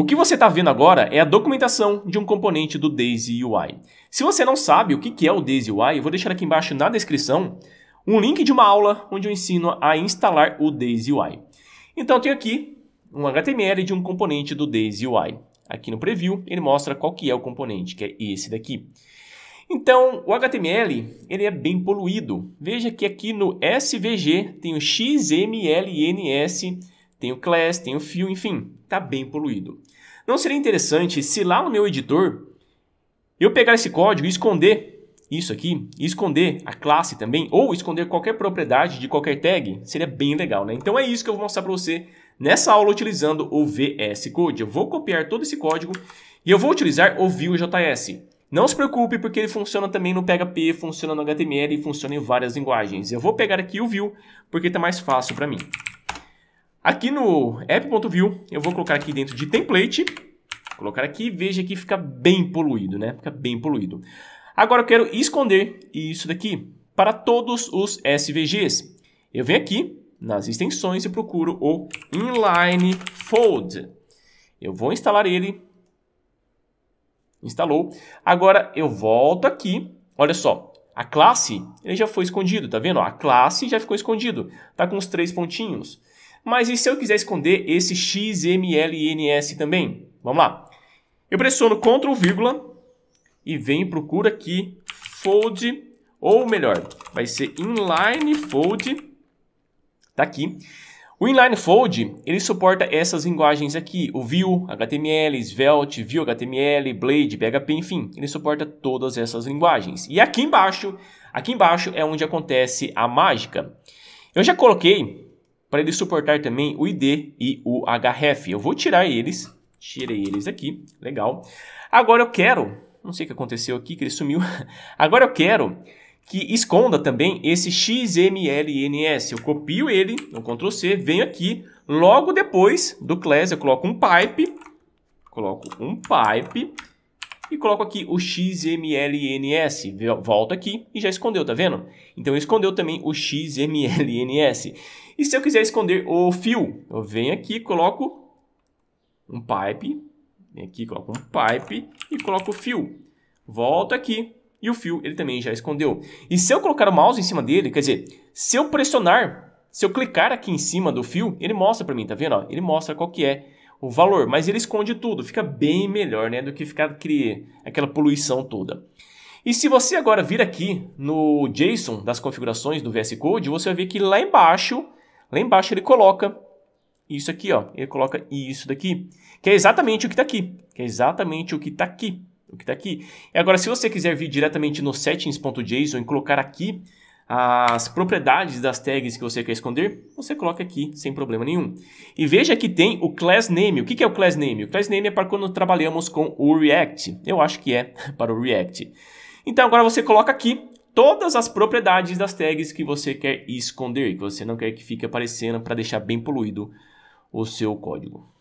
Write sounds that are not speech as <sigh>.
O que você está vendo agora é a documentação de um componente do Daisy UI. Se você não sabe o que é o Daisy UI, eu vou deixar aqui embaixo na descrição um link de uma aula onde eu ensino a instalar o Daisy UI. Então eu tenho aqui um HTML de um componente do Daisy UI. Aqui no preview ele mostra qual que é o componente, que é esse daqui. Então, o HTML ele é bem poluído. Veja que aqui no SVG tem o XMLNS tem o class, tem o fio, enfim, tá bem poluído. Não seria interessante se lá no meu editor eu pegar esse código e esconder isso aqui, esconder a classe também, ou esconder qualquer propriedade de qualquer tag, seria bem legal, né? Então é isso que eu vou mostrar para você nessa aula utilizando o VS Code. Eu vou copiar todo esse código e eu vou utilizar o Vue.js. Não se preocupe, porque ele funciona também no PHP, funciona no HTML e funciona em várias linguagens. Eu vou pegar aqui o Vue, porque está mais fácil para mim. Aqui no app.view, eu vou colocar aqui dentro de template, colocar aqui, veja que fica bem poluído, né? Fica bem poluído. Agora eu quero esconder isso daqui para todos os SVGs. Eu venho aqui nas extensões e procuro o Inline Fold. Eu vou instalar ele. Instalou. Agora eu volto aqui. Olha só, a classe ele já foi escondido, tá vendo? A classe já ficou escondido. Tá com os três pontinhos. Mas e se eu quiser esconder esse XMLNS também? Vamos lá. Eu pressiono Ctrl vírgula e venho procura aqui fold, ou melhor, vai ser inline fold, tá aqui. O inline fold, ele suporta essas linguagens aqui, o Vue, HTML, Svelte, Vue HTML, Blade, PHP, enfim, ele suporta todas essas linguagens. E aqui embaixo, aqui embaixo é onde acontece a mágica. Eu já coloquei para ele suportar também o ID e o href. Eu vou tirar eles, tirei eles aqui, legal. Agora eu quero, não sei o que aconteceu aqui, que ele sumiu. <laughs> Agora eu quero que esconda também esse xmlns. Eu copio ele no Ctrl C, venho aqui, logo depois do class eu coloco um pipe, coloco um pipe e coloco aqui o XMLNS. Volto aqui e já escondeu, tá vendo? Então escondeu também o XMLNS. E se eu quiser esconder o fio, eu venho aqui e coloco um pipe, venho aqui, coloco um pipe e coloco o fio. Volto aqui e o fio ele também já escondeu. E se eu colocar o mouse em cima dele, quer dizer, se eu pressionar, se eu clicar aqui em cima do fio, ele mostra para mim, tá vendo? Ele mostra qual que é o valor, mas ele esconde tudo, fica bem melhor, né, do que ficar criar aquela poluição toda. E se você agora vir aqui no JSON das configurações do VS Code, você vai ver que lá embaixo, lá embaixo ele coloca isso aqui, ó, ele coloca isso daqui, que é exatamente o que está aqui, que é exatamente o que está aqui, o que está aqui. E agora, se você quiser vir diretamente no settings.json e colocar aqui as propriedades das tags que você quer esconder, você coloca aqui sem problema nenhum. E veja que tem o class name. O que é o class name? O class name é para quando trabalhamos com o React. Eu acho que é <laughs> para o React. Então agora você coloca aqui todas as propriedades das tags que você quer esconder, que você não quer que fique aparecendo para deixar bem poluído o seu código.